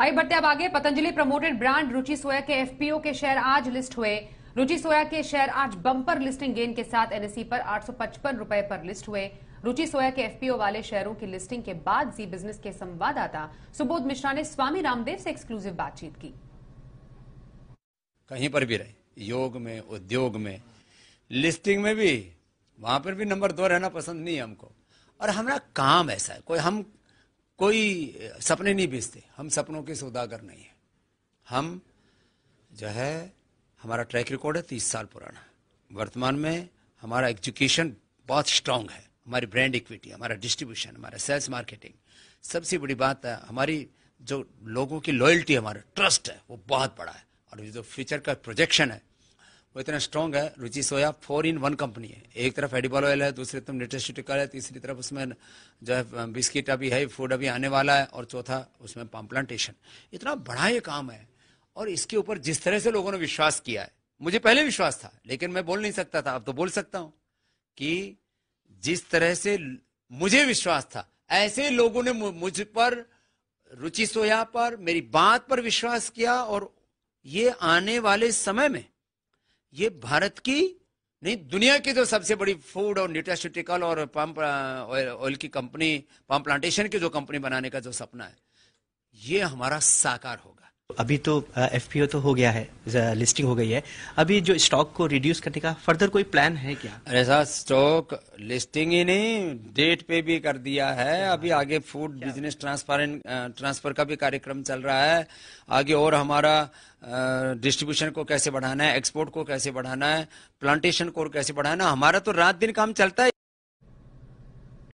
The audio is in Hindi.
आइए बढ़ते अब आगे Patanjali promoted brand Ruchi Soya के एफपीओ के शेयर आज लिस्ट हुए रुचि सोया के शेयर आज बम्पर लिस्टिंग गेन के साथ एनएससी e पर आठ रुपए पर लिस्ट हुए रुचि सोया के एफपीओ वाले शेयरों की लिस्टिंग के बाद जी बिजनेस के संवाददाता सुबोध मिश्रा ने स्वामी रामदेव से एक्सक्लूसिव बातचीत की कहीं पर भी रहे योग में उद्योग में लिस्टिंग में भी वहां पर भी नंबर दो रहना पसंद नहीं है हमको और हमारा काम ऐसा है कोई हम कोई सपने नहीं बेचते हम सपनों के सौदागर नहीं है हम जो है हमारा ट्रैक रिकॉर्ड है तीस साल पुराना वर्तमान में हमारा एजुकेशन बहुत स्ट्रांग है हमारी ब्रांड इक्विटी हमारा डिस्ट्रीब्यूशन हमारा सेल्स मार्केटिंग सबसे बड़ी बात है हमारी जो लोगों की लॉयल्टी हमारा ट्रस्ट है वो बहुत बड़ा है और जो फ्यूचर का प्रोजेक्शन है वो इतना स्ट्रॉन्ग है Ruchi Soya four in one company है एक तरफ एडिबल ऑयल है दूसरी तरफ न्यूट्रेसिटिकल है तीसरी तरफ उसमें जो है बिस्किट अभी है फूड अभी आने वाला है और चौथा उसमें पम्प्लांटेशन इतना बड़ा ये काम है और इसके ऊपर जिस तरह से लोगों ने विश्वास किया है मुझे पहले विश्वास था लेकिन मैं बोल नहीं सकता था अब तो बोल सकता हूं कि जिस तरह से मुझे विश्वास था ऐसे लोगों ने मुझ पर रुचि सोया पर मेरी बात पर विश्वास किया और ये आने वाले समय में ये भारत की नहीं दुनिया की जो सबसे बड़ी फूड और न्यूट्रास्यूटिकल और पंप ऑयल uh, की कंपनी पंप प्लांटेशन की जो कंपनी बनाने का जो सपना है ये हमारा साकार होगा अभी तो एफ uh, तो हो गया है लिस्टिंग हो गई है अभी जो स्टॉक को रिड्यूस करने का फर्दर कोई प्लान है क्या अरे स्टॉक लिस्टिंग ही नहीं डेट पे भी कर दिया है अभी आगे फूड बिजनेस ट्रांसफरेंट ट्रांसफर का भी कार्यक्रम चल रहा है आगे और हमारा डिस्ट्रीब्यूशन को कैसे बढ़ाना है एक्सपोर्ट को कैसे बढ़ाना है प्लांटेशन को कैसे बढ़ाना है हमारा तो रात दिन काम चलता है